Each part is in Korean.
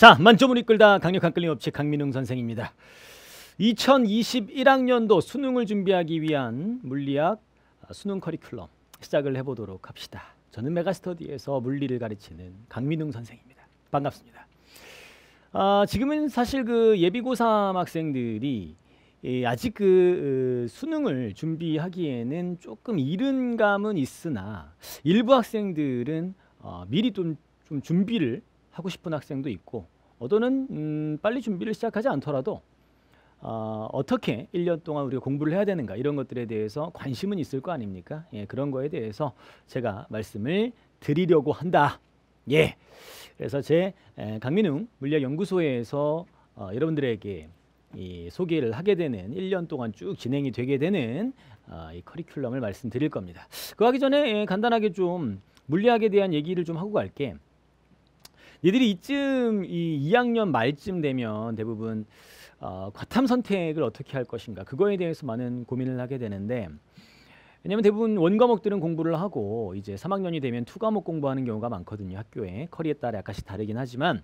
자 만점을 이끌다 강력한 끌림없이 강민웅 선생입니다. 2021학년도 수능을 준비하기 위한 물리학 수능 커리큘럼 시작을 해보도록 합시다. 저는 메가스터디에서 물리를 가르치는 강민웅 선생입니다. 반갑습니다. 아, 지금은 사실 그 예비고3 학생들이 예, 아직 그 어, 수능을 준비하기에는 조금 이른 감은 있으나 일부 학생들은 어, 미리 좀, 좀 준비를 하고 싶은 학생도 있고 어도는 음, 빨리 준비를 시작하지 않더라도 어, 어떻게 1년 동안 우리가 공부를 해야 되는가 이런 것들에 대해서 관심은 있을 거 아닙니까? 예, 그런 거에 대해서 제가 말씀을 드리려고 한다. 예. 그래서 제 에, 강민웅 물리학연구소에서 어, 여러분들에게 이 소개를 하게 되는 1년 동안 쭉 진행이 되게 되는 어, 이 커리큘럼을 말씀드릴 겁니다. 그 하기 전에 예, 간단하게 좀 물리학에 대한 얘기를 좀 하고 갈게. 얘들이 이쯤 이 2학년 말쯤 되면 대부분 어, 과탐 선택을 어떻게 할 것인가 그거에 대해서 많은 고민을 하게 되는데 왜냐하면 대부분 원 과목들은 공부를 하고 이제 3학년이 되면 투 과목 공부하는 경우가 많거든요 학교에 커리에 따라 약간씩 다르긴 하지만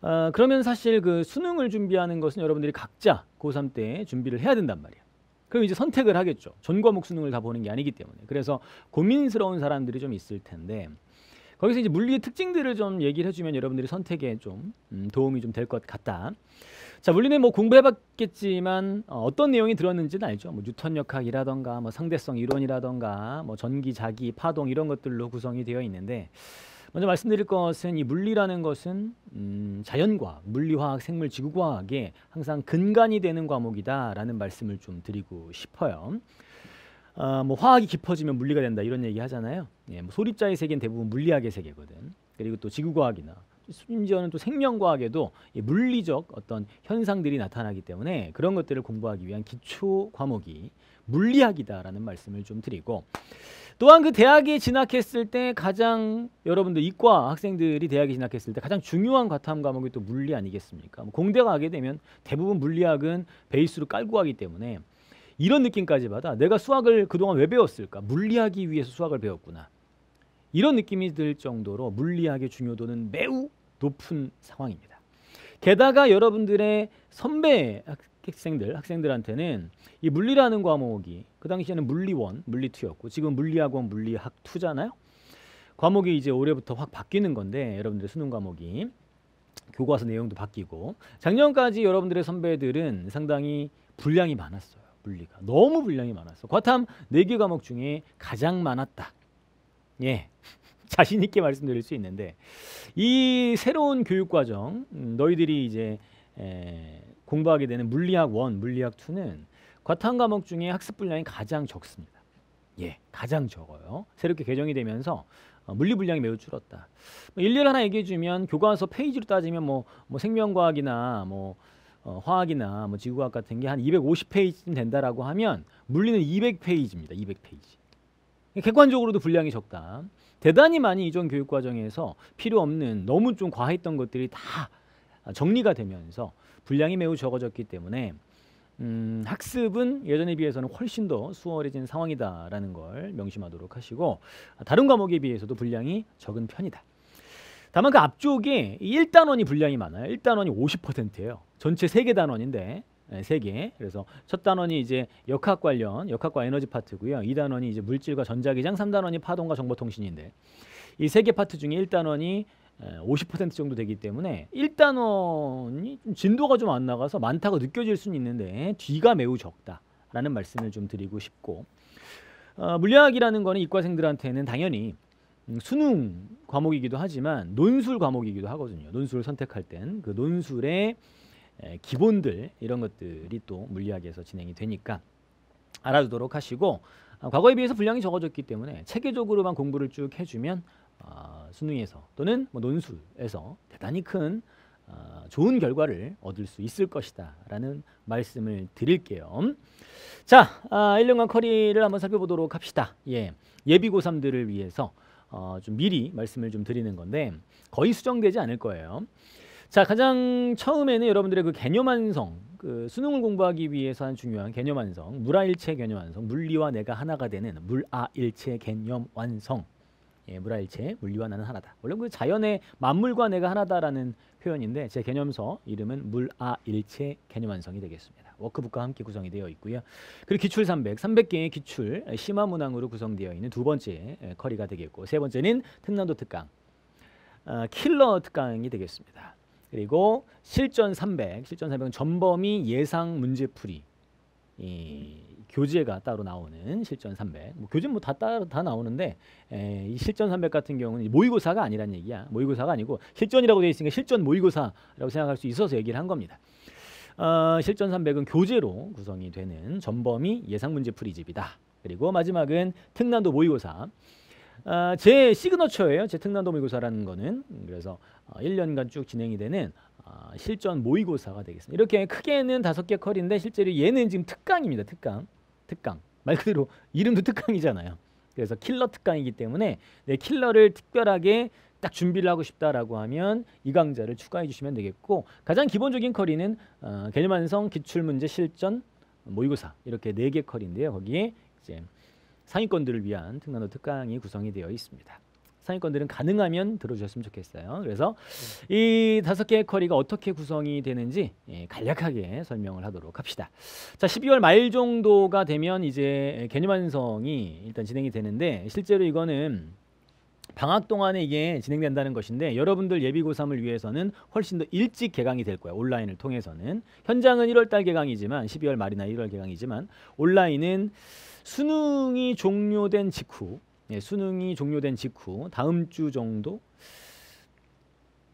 어, 그러면 사실 그 수능을 준비하는 것은 여러분들이 각자 고3 때 준비를 해야 된단 말이에요. 그럼 이제 선택을 하겠죠. 전 과목 수능을 다 보는 게 아니기 때문에. 그래서 고민스러운 사람들이 좀 있을 텐데 거기서 이제 물리의 특징들을 좀 얘기를 해주면 여러분들이 선택에 좀 음, 도움이 좀 될 것 같다. 자 물리는 뭐 공부해봤겠지만 어, 떤 내용이 들었는지는 알죠. 뭐 뉴턴 역학이라던가 뭐 상대성 이론이라던가 뭐 전기, 자기, 파동 이런 것들로 구성이 되어 있는데 먼저 말씀드릴 것은 이 물리라는 것은 음, 자연과 물리화학, 생물, 지구과학에 항상 근간이 되는 과목이다라는 말씀을 좀 드리고 싶어요. 어, 뭐 화학이 깊어지면 물리가 된다 이런 얘기 하잖아요. 예, 뭐 소립자의 세계는 대부분 물리학의 세계거든. 그리고 또 지구과학이나 심지어는 또 생명과학에도 물리적 어떤 현상들이 나타나기 때문에 그런 것들을 공부하기 위한 기초 과목이 물리학이다라는 말씀을 좀 드리고 또한 그 대학에 진학했을 때 가장 여러분들 이과 학생들이 대학에 진학했을 때 가장 중요한 과탐 과목이 또 물리 아니겠습니까? 뭐 공대가 게 되면 대부분 물리학은 베이스로 깔고 가기 때문에 이런 느낌까지 받아. 내가 수학을 그동안 왜 배웠을까? 물리하기 위해서 수학을 배웠구나. 이런 느낌이 들 정도로 물리학의 중요도는 매우 높은 상황입니다. 게다가 여러분들의 선배 학생들, 학생들한테는 이 물리라는 과목이 그 당시에는 물리원, 물리투였고 지금 물리학원, 물리학투잖아요. 과목이 이제 올해부터 확 바뀌는 건데 여러분들의 수능 과목이 교과서 내용도 바뀌고 작년까지 여러분들의 선배들은 상당히 분량이 많았어요. 물리가 너무 분량이 많았어. 과탐 4개 과목 중에 가장 많았다. 예. 자신 있게 말씀드릴 수 있는데 이 새로운 교육 과정 음, 너희들이 이제 에, 공부하게 되는 물리학 1, 물리학 2는 과탐 과목 중에 학습 분량이 가장 적습니다. 예, 가장 적어요. 새롭게 개정이 되면서 어, 물리 분량이 매우 줄었다. 뭐 일일 하나 얘기해 주면 교과서 페이지로 따지면 뭐, 뭐 생명과학이나 뭐 어, 화학이나 뭐 지구과학 같은 게 한 250페이지쯤 된다라고 하면 물리는 200페이지입니다. 200페이지. 객관적으로도 분량이 적다. 대단히 많이 이전 교육 과정에서 필요 없는 너무 좀 과했던 것들이 다 정리가 되면서 분량이 매우 적어졌기 때문에 음, 학습은 예전에 비해서는 훨씬 더 수월해진 상황이다라는 걸 명심하도록 하시고 다른 과목에 비해서도 분량이 적은 편이다. 다만 그 앞쪽이 1단원이 분량이 많아요. 1단원이 50%예요. 전체 3개 단원인데 네, 예, 3개. 그래서 첫 단원이 이제 역학 관련, 역학과 에너지 파트고요. 2단원이 이제 물질과 전자기장, 3단원이 파동과 정보통신인데 이 3개 파트 중에 1단원이 50% 예, 정도 되기 때문에 1단원이 좀 진도가 좀 안 나가서 많다고 느껴질 수는 있는데 뒤가 매우 적다라는 말씀을 좀 드리고 싶고 어, 물리학이라는 거는 이과생들한테는 당연히 음, 수능 과목이기도 하지만 논술 과목이기도 하거든요. 논술을 선택할 땐 그 논술의 기본들 이런 것들이 또 물리학에서 진행이 되니까 알아두도록 하시고 아, 과거에 비해서 분량이 적어졌기 때문에 체계적으로만 공부를 쭉 해주면 아, 수능에서 또는 뭐 논술에서 대단히 큰 아, 좋은 결과를 얻을 수 있을 것이다 라는 말씀을 드릴게요. 자, 아, 1년간 커리를 한번 살펴보도록 합시다. 예, 예비 고3들을 위해서 어, 좀 미리 말씀을 좀 드리는 건데 거의 수정되지 않을 거예요. 자 가장 처음에는 여러분들의 그 개념 완성 그 수능을 공부하기 위해서 한 중요한 개념 완성 물아일체 개념 완성 물리와 내가 하나가 되는 물아일체 개념 완성 예, 물아일체 물리와 나는 하나다 원래 그 자연의 만물과 내가 하나다라는 표현인데 제 개념서 이름은 물아일체 개념 완성이 되겠습니다. 워크북과 함께 구성이 되어 있고요. 그리고 기출 300, 300개의 기출 심화 문항으로 구성되어 있는 두 번째 커리가 되겠고 세 번째는 특난도 특강, 어, 킬러 특강이 되겠습니다. 그리고 실전 300, 실전 300은 전범위 예상 문제풀이 이 교재가 따로 나오는 실전 300. 뭐 교재 뭐 다 따로 다 나오는데 에, 이 실전 300 같은 경우는 모의고사가 아니란 얘기야. 모의고사가 아니고 실전이라고 되어 있으니까 실전 모의고사라고 생각할 수 있어서 얘기를 한 겁니다. 어, 실전 300은 교재로 구성이 되는 전범위 예상 문제 풀이집이다. 그리고 마지막은 특난도 모의고사. 어, 제 시그너처예요. 제 특난도 모의고사라는 거는 그래서 1년간 어, 쭉 진행이 되는 어, 실전 모의고사가 되겠습니다. 이렇게 크게는 다섯 개 컬인데 실제로 얘는 지금 특강입니다. 특강, 특강 말 그대로 이름도 특강이잖아요. 그래서 킬러 특강이기 때문에 내 네, 킬러를 특별하게 딱 준비를 하고 싶다라고 하면 이 강좌를 추가해 주시면 되겠고 가장 기본적인 커리는 어, 개념 완성, 기출 문제 실전, 모의고사 이렇게 네 개 커리인데요. 거기에 이제 상위권들을 위한 특난도 특강이 구성이 되어 있습니다. 상위권들은 가능하면 들어주셨으면 좋겠어요. 그래서 이 다섯 개의 커리가 어떻게 구성이 되는지 예, 간략하게 설명을 하도록 합시다. 자, 12월 말 정도가 되면 이제 개념 완성이 일단 진행이 되는데 실제로 이거는 방학 동안에 이게 진행된다는 것인데 여러분들 예비고삼을 위해서는 훨씬 더 일찍 개강이 될 거야. 온라인을 통해서는. 현장은 1월 달 개강이지만 12월 말이나 1월 개강이지만 온라인은 수능이 종료된 직후 예, 수능이 종료된 직후 다음 주 정도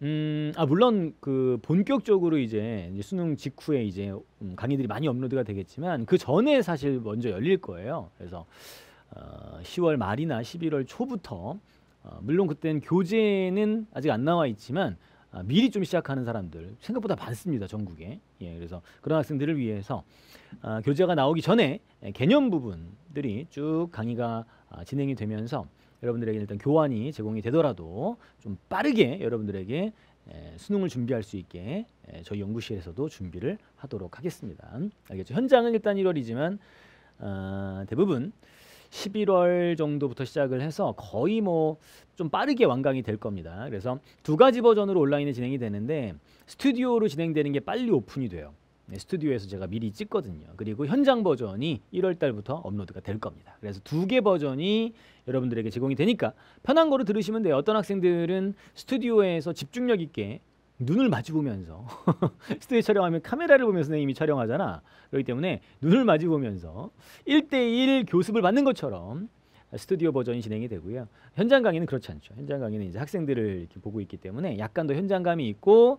음, 아 물론 그 본격적으로 이제, 수능 직후에 이제 음, 강의들이 많이 업로드가 되겠지만 그 전에 사실 먼저 열릴 거예요. 그래서 어, 10월 말이나 11월 초부터 어, 물론 그때는 교재는 아직 안 나와 있지만 아, 미리 좀 시작하는 사람들 생각보다 많습니다 전국에 예 그래서 그런 학생들을 위해서 아, 교재가 나오기 전에 개념 부분들이 쭉 강의가 아, 진행이 되면서 여러분들에게 일단 교환이 제공이 되더라도 좀 빠르게 여러분들에게 예, 수능을 준비할 수 있게 예, 저희 연구실에서도 준비를 하도록 하겠습니다 알겠죠 현장은 일단 1월이지만 대부분 11월 정도부터 시작을 해서 거의 뭐 좀 빠르게 완강이 될 겁니다. 그래서 두 가지 버전으로 온라인에 진행이 되는데 스튜디오로 진행되는 게 빨리 오픈이 돼요. 네, 스튜디오에서 제가 미리 찍거든요. 그리고 현장 버전이 1월 달부터 업로드가 될 겁니다. 그래서 두 개 버전이 여러분들에게 제공이 되니까 편한 거로 들으시면 돼요. 어떤 학생들은 스튜디오에서 집중력 있게 눈을 마주보면서 스튜디오 촬영하면 카메라를 보면서 선생님이 촬영하잖아. 그렇기 때문에 눈을 마주보면서 1대1 교습을 받는 것처럼 스튜디오 버전이 진행이 되고요. 현장 강의는 그렇지 않죠. 현장 강의는 이제 학생들을 이렇게 보고 있기 때문에 약간 더 현장감이 있고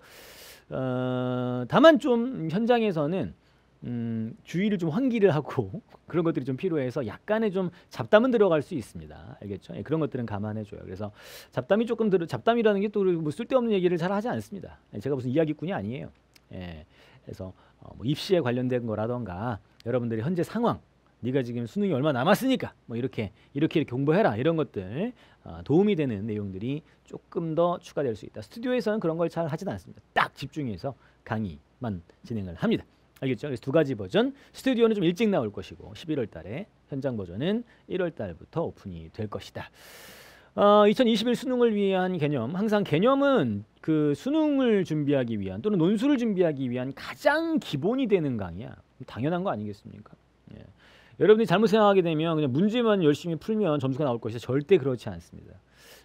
어, 다만 좀 현장에서는 음, 주의를 좀 환기를 하고 그런 것들이 좀 필요해서 약간의 좀 잡담은 들어갈 수 있습니다. 알겠죠? 예, 그런 것들은 감안해줘요. 그래서 잡담이 조금 들 잡담이라는 게 또 뭐 쓸데없는 얘기를 잘 하지 않습니다. 예, 제가 무슨 이야기꾼이 아니에요. 예, 그래서 어, 뭐 입시에 관련된 거라던가 여러분들이 현재 상황 네가 지금 수능이 얼마 남았으니까 뭐 이렇게 이렇게 공부해라 이런 것들 어, 도움이 되는 내용들이 조금 더 추가될 수 있다. 스튜디오에서는 그런 걸 잘 하지는 않습니다. 딱 집중해서 강의만 진행을 합니다. 알겠죠? 그래서 두 가지 버전. 스튜디오는 좀 일찍 나올 것이고 11월 달에 현장 버전은 1월 달부터 오픈이 될 것이다. 어, 2021 수능을 위한 개념. 항상 개념은 그 수능을 준비하기 위한 또는 논술을 준비하기 위한 가장 기본이 되는 강의야. 당연한 거 아니겠습니까? 예. 여러분이 잘못 생각하게 되면 그냥 문제만 열심히 풀면 점수가 나올 것이 절대 그렇지 않습니다.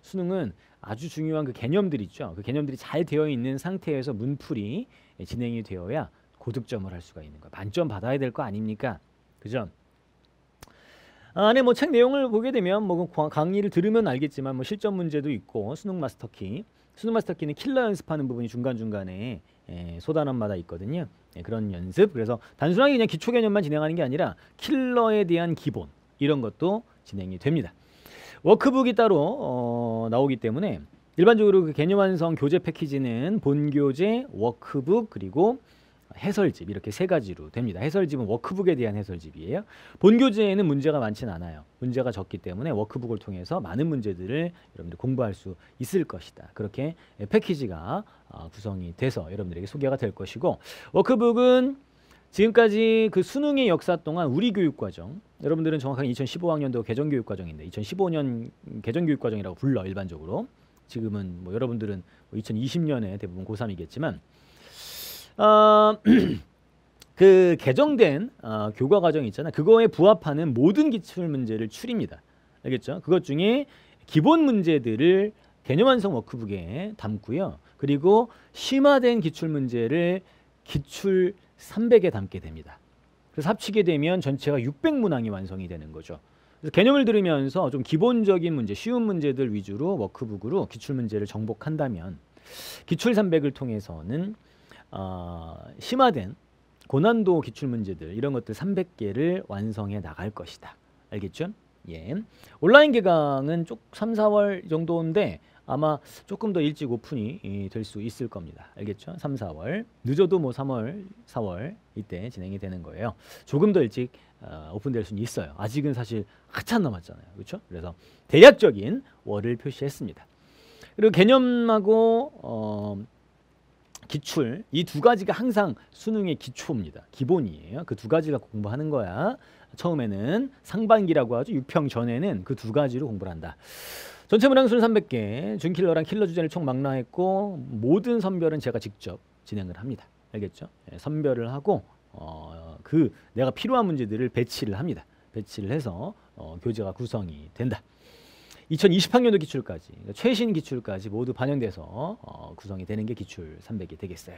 수능은 아주 중요한 그 개념들 있죠. 그 개념들이 잘 되어 있는 상태에서 문풀이 진행이 되어야 고득점을 할 수가 있는 거예요. 만점 받아야 될 거 아닙니까? 그죠? 안에 뭐 책 내용을 보게 되면 뭐 강의를 들으면 알겠지만 뭐 실전 문제도 있고 수능 마스터키 수능 마스터키는 킬러 연습하는 부분이 중간 중간에 예, 소단원마다 있거든요. 예, 그런 연습 그래서 단순하게 그냥 기초 개념만 진행하는 게 아니라 킬러에 대한 기본 이런 것도 진행이 됩니다. 워크북이 따로 어, 나오기 때문에 일반적으로 그 개념 완성 교재 패키지는 본 교재, 워크북 그리고 해설집 이렇게 세 가지로 됩니다. 해설집은 워크북에 대한 해설집이에요. 본교재에는 문제가 많진 않아요. 문제가 적기 때문에 워크북을 통해서 많은 문제들을 여러분들이 공부할 수 있을 것이다. 그렇게 패키지가 어, 구성이 돼서 여러분들에게 소개가 될 것이고 워크북은 지금까지 그 수능의 역사 동안 우리 교육과정 여러분들은 정확하게 2015학년도 개정교육과정인데 2015년 개정교육과정이라고 불러 일반적으로 지금은 뭐 여러분들은 2020년에 뭐 대부분 고3이겠지만 어, 그 개정된 어, 교과 과정이 있잖아요. 그거에 부합하는 모든 기출 문제를 추립니다. 알겠죠? 그것 중에 기본 문제들을 개념 완성 워크북에 담고요. 그리고 심화된 기출 문제를 기출 300에 담게 됩니다. 그래서 합치게 되면 전체가 600문항이 완성이 되는 거죠. 그래서 개념을 들으면서 좀 기본적인 문제, 쉬운 문제들 위주로 워크북으로 기출 문제를 정복한다면 기출 300을 통해서는 어, 심화된 고난도 기출 문제들 이런 것들 300개를 완성해 나갈 것이다. 알겠죠? 예. 온라인 개강은 쪽 3, 4월 정도인데 아마 조금 더 일찍 오픈이 될 수 있을 겁니다. 알겠죠? 3, 4월 늦어도 뭐 3월, 4월 이때 진행이 되는 거예요. 조금 더 일찍 어, 오픈될 수는 있어요. 아직은 사실 한참 남았잖아요. 그렇죠? 그래서 대략적인 월을 표시했습니다. 그리고 개념하고 어, 기출 이 두 가지가 항상 수능의 기초입니다. 기본이에요. 그 두 가지가 공부하는 거야. 처음에는 상반기라고 하죠. 6평 전에는 그 두 가지로 공부를 한다. 전체 문항수는 300개, 준킬러랑 킬러 주제를 총 망라했고 모든 선별은 제가 직접 진행을 합니다. 알겠죠? 예, 선별을 하고 어, 그 내가 필요한 문제들을 배치를 합니다. 배치를 해서 어, 교재가 구성이 된다. 2020학년도 기출까지 최신 기출까지 모두 반영돼서 어, 구성이 되는 게 기출 300이 되겠어요.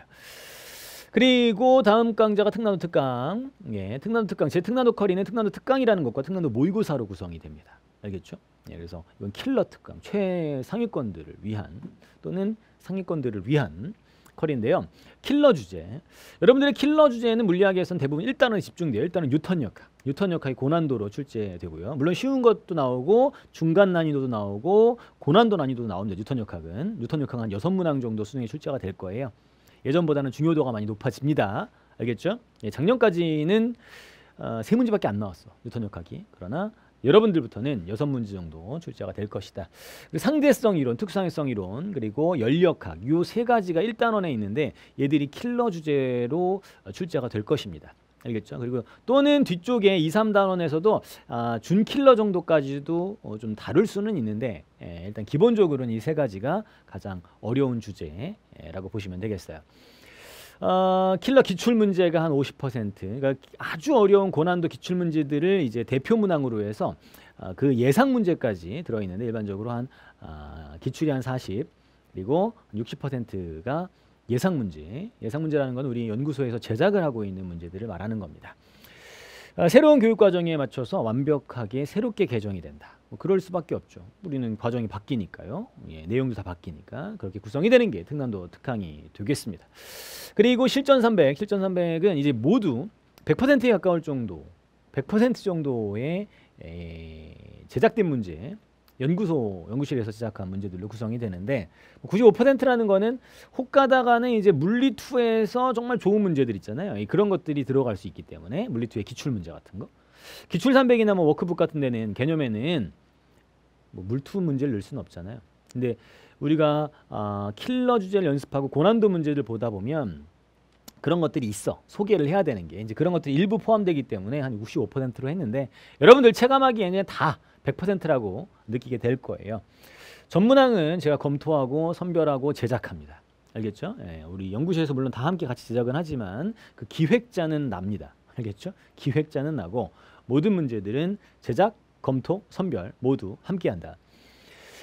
그리고 다음 강좌가 특난도 특강. 예, 특난도 특강. 제 특난도 커리는 특난도 특강이라는 것과 특난도 모의고사로 구성이 됩니다. 알겠죠? 예, 그래서 이건 킬러 특강, 최상위권들을 위한 또는 상위권들을 위한 커리인데요. 킬러 주제. 여러분들의 킬러 주제는 물리학에서는 대부분 일단은 집중돼요. 일단은 뉴턴 역학. 뉴턴 역학이 고난도로 출제되고요. 물론 쉬운 것도 나오고 중간 난이도도 나오고 고난도 난이도도 나옵니다. 뉴턴 역학은 뉴턴 역학은 한 여섯 문항 정도 수능에 출제가 될 거예요. 예전보다는 중요도가 많이 높아집니다. 알겠죠? 예, 작년까지는 어, 세 문제밖에 안 나왔어 뉴턴 역학이 그러나 여러분들부터는 여섯 문제 정도 출제가 될 것이다. 상대성 이론, 특성성 이론, 그리고 연력학 이 세 가지가 일단원에 있는데 얘들이 킬러 주제로 어, 출제가 될 것입니다. 알겠죠? 그리고 또는 뒤쪽에 2, 3단원에서도 아, 준킬러 정도까지도 어, 좀 다룰 수는 있는데 예, 일단 기본적으로는 이 세 가지가 가장 어려운 주제라고 보시면 되겠어요. 어, 킬러 기출 문제가 한 50% 그러니까 아주 어려운 고난도 기출 문제들을 이제 대표 문항으로 해서 어, 그 예상 문제까지 들어 있는데 일반적으로 한 어, 기출이 한 40, 그리고 60%가 예상 문제, 예상 문제라는 건 우리 연구소에서 제작을 하고 있는 문제들을 말하는 겁니다. 아, 새로운 교육 과정에 맞춰서 완벽하게 새롭게 개정이 된다. 뭐 그럴 수밖에 없죠. 우리는 과정이 바뀌니까요. 예, 내용도 다 바뀌니까 그렇게 구성이 되는 게 특남도 특강이 되겠습니다. 그리고 실전 300, 실전 300은 이제 모두 100%에 가까울 정도, 100% 정도의 에, 제작된 문제, 연구소 연구실에서 시작한 문제들로 구성이 되는데 95%라는 뭐 거는 혹가다가는 이제 물리 2에서 정말 좋은 문제들 있잖아요. 그런 것들이 들어갈 수 있기 때문에 물리 2의 기출 문제 같은 거. 기출 300이나 뭐 워크북 같은 데는 개념에는 뭐 물투 문제를 넣을 수는 없잖아요. 근데 우리가 아, 킬러 주제를 연습하고 고난도 문제를 보다 보면 그런 것들이 있어 소개를 해야 되는 게 이제 그런 것들이 일부 포함되기 때문에 한 65%로 했는데 여러분들 체감하기에는 다 100%라고 느끼게 될 거예요. 전문항은 제가 검토하고 선별하고 제작합니다. 알겠죠? 예, 우리 연구실에서 물론 다 함께 같이 제작은 하지만 그 기획자는 납니다. 알겠죠? 기획자는 나고 모든 문제들은 제작, 검토, 선별 모두 함께한다.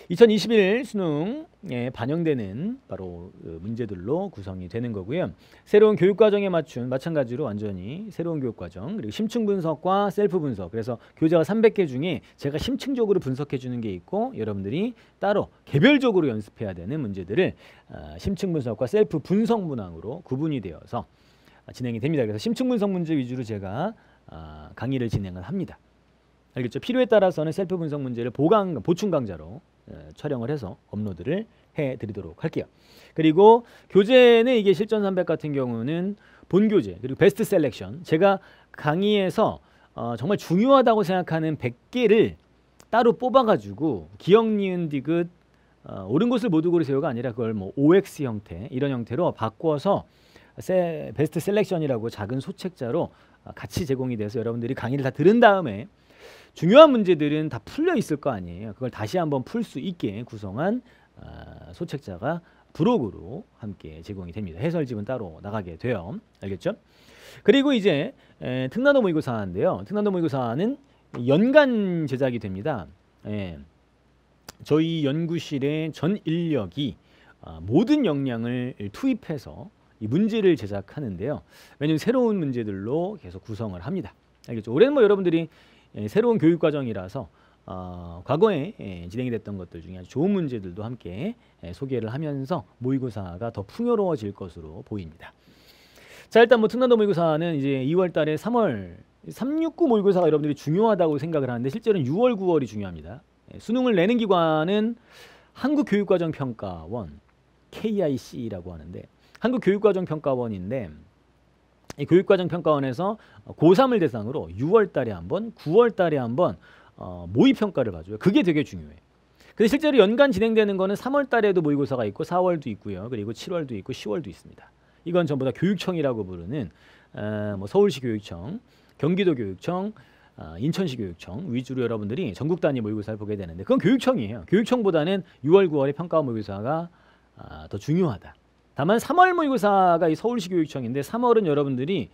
2021 수능에 예, 반영되는 바로 그 문제들로 구성이 되는 거고요. 새로운 교육과정에 맞춘 마찬가지로 완전히 새로운 교육과정 그리고 심층 분석과 셀프 분석 그래서 교재가 300개 중에 제가 심층적으로 분석해 주는 게 있고 여러분들이 따로 개별적으로 연습해야 되는 문제들을 아, 심층 분석과 셀프 분석 문항으로 구분이 되어서 진행이 됩니다. 그래서 심층 분석 문제 위주로 제가 아, 강의를 진행을 합니다. 알겠죠? 필요에 따라서는 셀프 분석 문제를 보강, 보충 강좌로 어, 촬영을 해서 업로드를 해드리도록 할게요. 그리고 교재는 이게 실전 300 같은 경우는 본 교재 그리고 베스트 셀렉션 제가 강의에서 어, 정말 중요하다고 생각하는 100개를 따로 뽑아가지고 기억 니은 디귿 어, 옳은 곳을 모두 고르세요가 아니라 그걸 뭐 OX 형태 이런 형태로 바꿔서 세, 베스트 셀렉션이라고 작은 소책자로 어, 같이 제공이 돼서 여러분들이 강의를 다 들은 다음에 중요한 문제들은 다 풀려 있을 거 아니에요. 그걸 다시 한번 풀 수 있게 구성한 어, 소책자가 브로그로 함께 제공이 됩니다. 해설집은 따로 나가게 돼요. 알겠죠? 그리고 이제 에, 특난도 모의고사인데요. 특난도 모의고사는 연간 제작이 됩니다. 예. 저희 연구실의 전 인력이 어, 모든 역량을 투입해서 이 문제를 제작하는데요. 왜냐하면 새로운 문제들로 계속 구성을 합니다. 알겠죠? 올해는 뭐 여러분들이 예, 새로운 교육 과정이라서 어, 과거에 예, 진행이 됐던 것들 중에 아주 좋은 문제들도 함께 예, 소개를 하면서 모의고사가 더 풍요로워질 것으로 보입니다. 자 일단 뭐 특난도 모의고사는 이제 2월달에 3월 369 모의고사가 여러분들이 중요하다고 생각을 하는데 실제로는 6월 9월이 중요합니다. 수능을 내는 기관은 한국교육과정평가원 KIC라고 하는데 한국교육과정평가원인데 이 교육과정평가원에서 고3을 대상으로 6월 달에 한 번, 9월 달에 한 번 어, 모의 평가를 봐줘요. 그게 되게 중요해. 근데 실제로 연간 진행되는 거는 3월 달에도 모의고사가 있고 4월도 있고요. 그리고 7월도 있고 10월도 있습니다. 이건 전부 다 교육청이라고 부르는 어, 뭐 서울시 교육청, 경기도 교육청, 어, 인천시 교육청 위주로 여러분들이 전국 단위 모의고사를 보게 되는데 그건 교육청이에요. 교육청보다는 6월, 9월에 평가 모의고사가 어, 더 중요하다. 다만 3월 모의고사가 이 서울시 교육청인데 3월은 여러분들이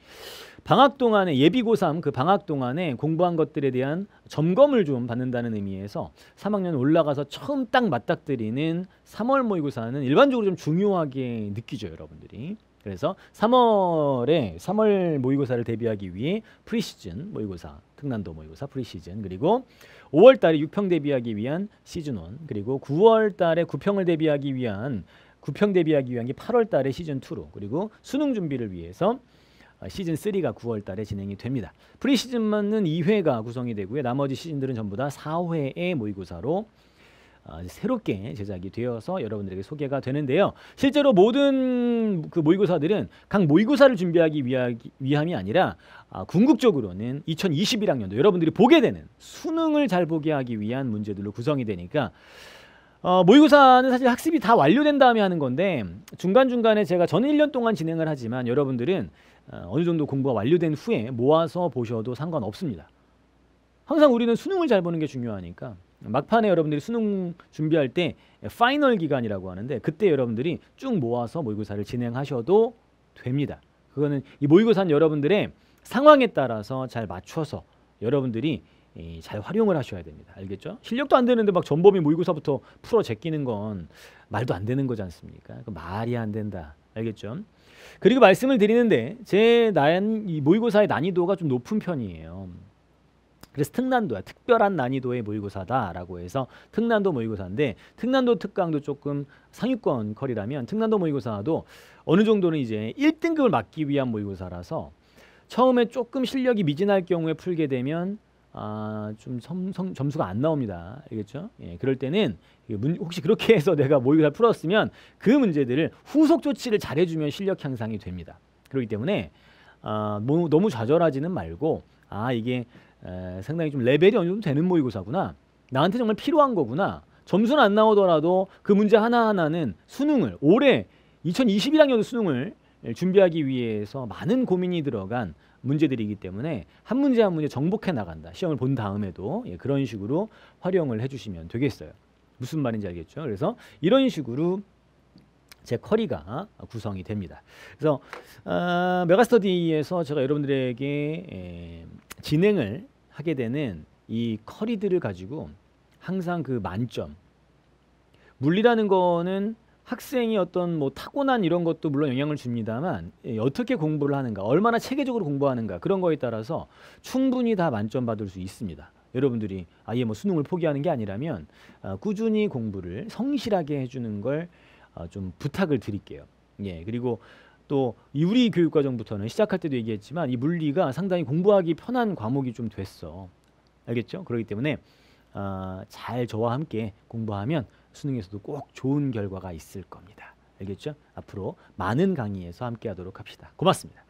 방학 동안에 예비고3 그 방학 동안에 공부한 것들에 대한 점검을 좀 받는다는 의미에서 3학년 올라가서 처음 딱 맞닥뜨리는 3월 모의고사는 일반적으로 좀 중요하게 느끼죠 여러분들이 그래서 3월에 3월 모의고사를 대비하기 위해 프리시즌 모의고사 특난도 모의고사 프리시즌 그리고 5월 달에 6평 대비하기 위한 시즌 1 그리고 9월 달에 9평을 대비하기 위한 구평 대비하기 위한 게 8월 달에 시즌 2로 그리고 수능 준비를 위해서 아, 시즌 3가 9월 달에 진행이 됩니다. 프리시즌만은 2회가 구성이 되고요. 나머지 시즌들은 전부 다 4회의 모의고사로 아, 새롭게 제작이 되어서 여러분들에게 소개가 되는데요. 실제로 모든 그 모의고사들은 각 모의고사를 준비하기 위함이 아니라 아, 궁극적으로는 2021학년도 여러분들이 보게 되는 수능을 잘 보게 하기 위한 문제들로 구성이 되니까 어, 모의고사는 사실 학습이 다 완료된 다음에 하는 건데 중간중간에 제가 저는 1년 동안 진행을 하지만 여러분들은 어, 어느 정도 공부가 완료된 후에 모아서 보셔도 상관없습니다. 항상 우리는 수능을 잘 보는 게 중요하니까 막판에 여러분들이 수능 준비할 때 파이널 기간이라고 하는데 그때 여러분들이 쭉 모아서 모의고사를 진행하셔도 됩니다. 그거는 이 모의고사는 여러분들의 상황에 따라서 잘 맞춰서 여러분들이 잘 활용을 하셔야 됩니다. 알겠죠? 실력도 안 되는데 막 전범위 모의고사부터 풀어 제끼는 건 말도 안 되는 거지 않습니까? 그 말이 안 된다. 알겠죠? 그리고 말씀을 드리는데 제 난, 이 모의고사의 난이도가 좀 높은 편이에요. 그래서 특난도야 특별한 난이도의 모의고사다라고 해서 특난도 모의고사인데 특난도 특강도 조금 상위권 컬이라면 특난도 모의고사도 어느 정도는 이제 1등급을 막기 위한 모의고사라서 처음에 조금 실력이 미진할 경우에 풀게 되면 아, 좀 성, 성, 점수가 안 나옵니다. 알겠죠? 예, 그럴 때는 혹시 그렇게 해서 내가 모의고사를 풀었으면 그 문제들을 후속 조치를 잘해주면 실력 향상이 됩니다. 그렇기 때문에 아, 너무, 뭐, 너무 좌절하지는 말고 아 이게 에, 상당히 좀 레벨이 어느 정도 되는 모의고사구나. 나한테 정말 필요한 거구나. 점수는 안 나오더라도 그 문제 하나하나는 수능을 올해 2021학년 수능을 준비하기 위해서 많은 고민이 들어간 문제들이기 때문에 한 문제 한 문제 정복해 나간다. 시험을 본 다음에도 예, 그런 식으로 활용을 해주시면 되겠어요. 무슨 말인지 알겠죠? 그래서 이런 식으로 제 커리가 구성이 됩니다. 그래서 어, 메가스터디에서 제가 여러분들에게 에, 예, 진행을 하게 되는 이 커리들을 가지고 항상 그 만점 물리라는 거는 학생이 어떤 뭐 타고난 이런 것도 물론 영향을 줍니다만 예, 어떻게 공부를 하는가, 얼마나 체계적으로 공부하는가 그런 거에 따라서 충분히 다 만점 받을 수 있습니다. 여러분들이 아예 뭐 수능을 포기하는 게 아니라면 아, 꾸준히 공부를 성실하게 해주는 걸좀 아, 부탁을 드릴게요. 예, 그리고 또 유리 교육과정부터는 시작할 때도 얘기했지만 이 물리가 상당히 공부하기 편한 과목이 좀 됐어. 알겠죠? 그렇기 때문에 아, 잘 저와 함께 공부하면 수능에서도 꼭 좋은 결과가 있을 겁니다. 알겠죠? 앞으로 많은 강의에서 함께하도록 합시다. 고맙습니다.